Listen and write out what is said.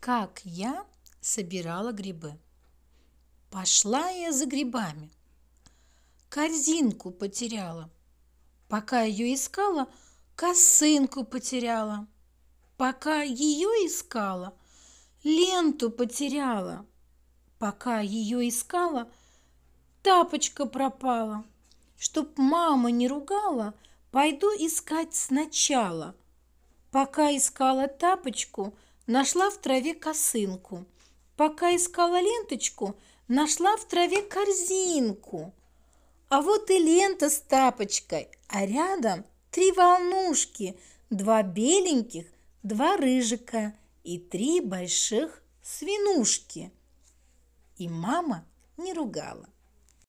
как я собирала грибы. Пошла я за грибами. Корзинку потеряла. Пока ее искала, косынку потеряла. Пока ее искала, ленту потеряла. Пока ее искала, тапочка пропала. Чтоб мама не ругала, пойду искать сначала. Пока искала тапочку – нашла в траве косынку. Пока искала ленточку, нашла в траве корзинку. А вот и лента с тапочкой, а рядом три волнушки, два беленьких, два рыжика и три больших свинушки. И мама не ругала.